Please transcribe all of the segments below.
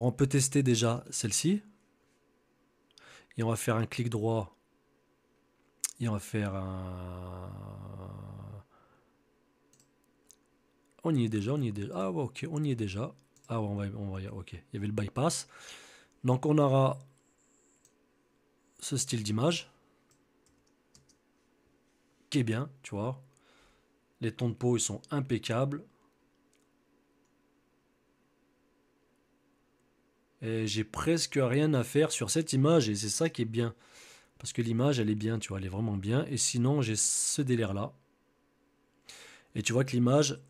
On peut tester déjà celle-ci. Et on va faire un clic droit. Et on va faire un... On y est déjà, on y est déjà. Ah ok, on y est déjà. Ah on va, on va ok. Il y avait le bypass. Donc on aura ce style d'image qui est bien, tu vois. Les tons de peau, ils sont impeccables. j'ai presque rien à faire sur cette image et c'est ça qui est bien. Parce que l'image, elle est bien, tu vois, elle est vraiment bien. Et sinon, j'ai ce délire-là. Et tu vois que l'image,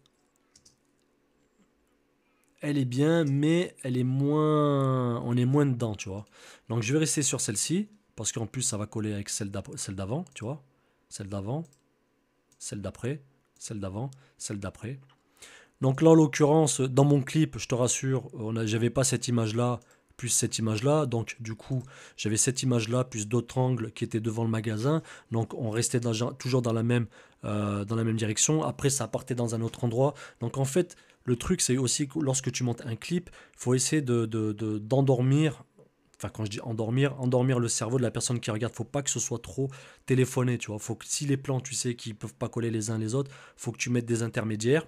elle est bien, mais elle est moins, on est moins dedans, tu vois. Donc je vais rester sur celle-ci, parce qu'en plus, ça va coller avec celle d'avant, tu vois. Celle d'avant, celle d'après, celle d'avant, celle d'après. Donc là, en l'occurrence, dans mon clip, je te rassure, j'avais pas cette image-là, plus cette image-là. Donc du coup, j'avais cette image-là, plus d'autres angles qui étaient devant le magasin. Donc on restait toujours dans la, même, euh, dans la même direction. Après, ça partait dans un autre endroit. Donc en fait, le truc, c'est aussi que lorsque tu montes un clip, il faut essayer d'endormir. De, enfin quand je dis endormir, endormir le cerveau de la personne qui regarde, faut pas que ce soit trop téléphoné, tu vois, faut que si les plans, tu sais, qui peuvent pas coller les uns les autres, faut que tu mettes des intermédiaires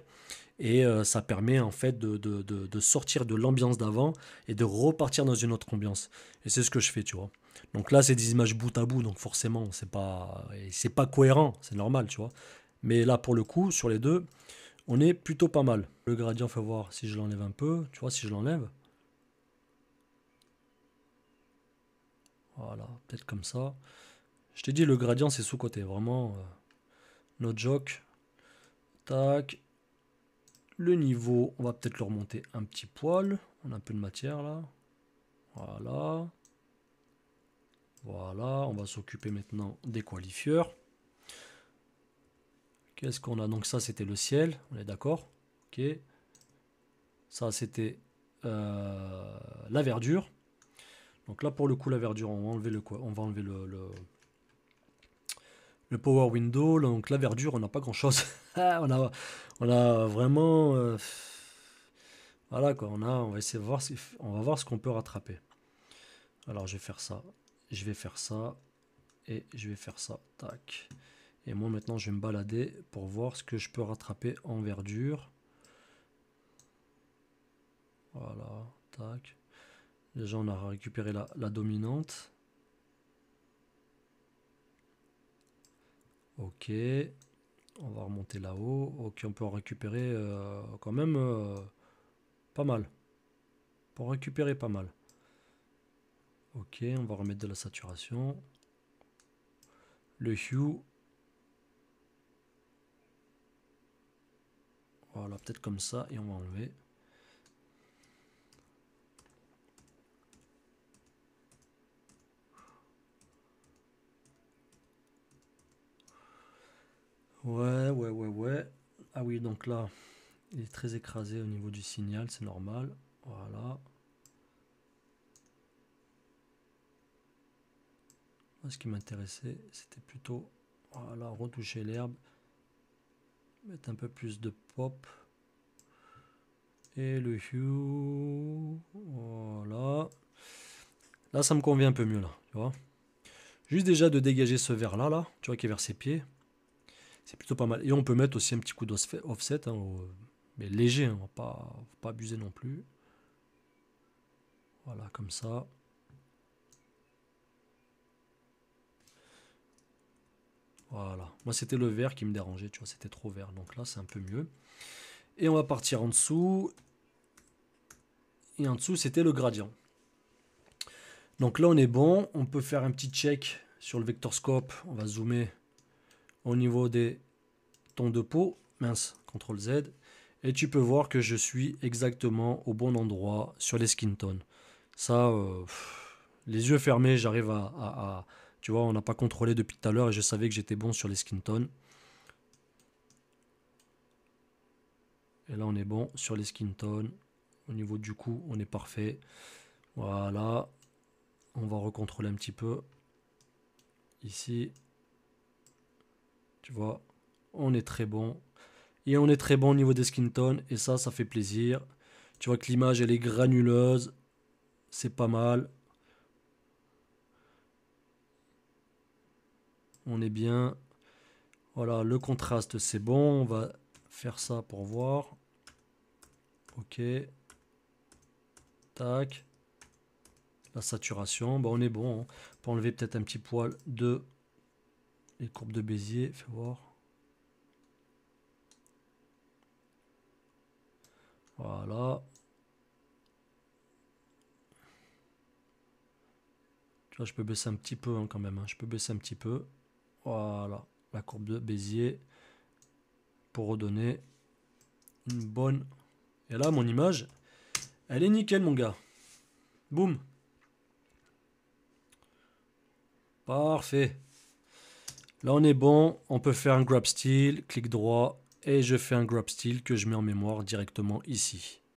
et euh, ça permet en fait de, sortir de l'ambiance d'avant et de repartir dans une autre ambiance. Et c'est ce que je fais, tu vois. Donc là, c'est des images bout à bout, donc forcément, c'est pas, c'est pas cohérent, c'est normal, tu vois. Mais là, pour le coup, sur les deux, on est plutôt pas mal. Le gradient, faut voir si je l'enlève un peu, tu vois, si je l'enlève. Voilà, peut-être comme ça. Je t'ai dit, le gradient, c'est sous-côté, vraiment. Euh, no joke. Tac, le niveau, on va peut-être le remonter un petit poil. On a un peu de matière là. Voilà. Voilà, on va s'occuper maintenant des qualifieurs. Qu'est-ce qu'on a Donc ça, c'était le ciel, on est d'accord Ok. Ça, c'était euh, la verdure. Donc là, pour le coup, la verdure, on va enlever le, on va enlever le, le, le power window. Donc la verdure, on n'a pas grand-chose. on, a, on a vraiment. Euh, voilà quoi, on, a, on va essayer de voir, on va voir ce qu'on peut rattraper. Alors je vais faire ça, je vais faire ça, et je vais faire ça, tac. Et moi maintenant je vais me balader pour voir ce que je peux rattraper en verdure. Voilà, tac. Déjà on a récupéré la, la dominante. Ok. On va remonter là-haut. Ok, on peut en récupérer euh, quand même euh, pas mal. Pour récupérer pas mal. Ok, on va remettre de la saturation. Le hue. Voilà, peut-être comme ça, et on va enlever. Ouais, ouais, ouais, ouais. Ah oui, donc là, il est très écrasé au niveau du signal, c'est normal. Voilà. Ce qui m'intéressait, c'était plutôt, voilà, retoucher l'herbe, mettre un peu plus de pop. Et le hue, voilà. Là, ça me convient un peu mieux, là, tu vois. Juste déjà de dégager ce vert-là, là, tu vois, qui est vers ses pieds c'est plutôt pas mal. Et on peut mettre aussi un petit coup d'offset, hein, mais léger, on on va pas, pas abuser non plus. Voilà, comme ça. Voilà. Moi, c'était le vert qui me dérangeait, tu vois, c'était trop vert. Donc là, c'est un peu mieux. Et on va partir en dessous. Et en dessous, c'était le gradient. Donc là, on est bon. On peut faire un petit check sur le vectorscope. On va zoomer au niveau des tons de peau, mince, CTRL Z, et tu peux voir que je suis exactement au bon endroit sur les skin tones. Ça, euh, les yeux fermés, j'arrive à, Tu vois, on n'a pas contrôlé depuis tout à l'heure et je savais que j'étais bon sur les skin tones. Et là, on est bon sur les skin tones. Au niveau du cou, on est parfait. Voilà. On va recontrôler un petit peu. Ici, tu vois, on est très bon. Et on est très bon au niveau des skin tones. Et ça, ça fait plaisir. Tu vois que l'image, elle est granuleuse. C'est pas mal. On est bien. Voilà, le contraste, c'est bon. On va faire ça pour voir. Ok. Tac. La saturation. Bah, on est bon. Hein. Pour enlever peut-être un petit poil de les courbes de Bézier, fais voir. Voilà. Tu vois, je peux baisser un petit peu hein, quand même. Hein. Je peux baisser un petit peu. Voilà. La courbe de Bézier. Pour redonner une bonne... Et là, mon image, elle est nickel, mon gars. Boum. Parfait. Là, on est bon. On peut faire un grab style, clic droit, et je fais un grab style que je mets en mémoire directement ici.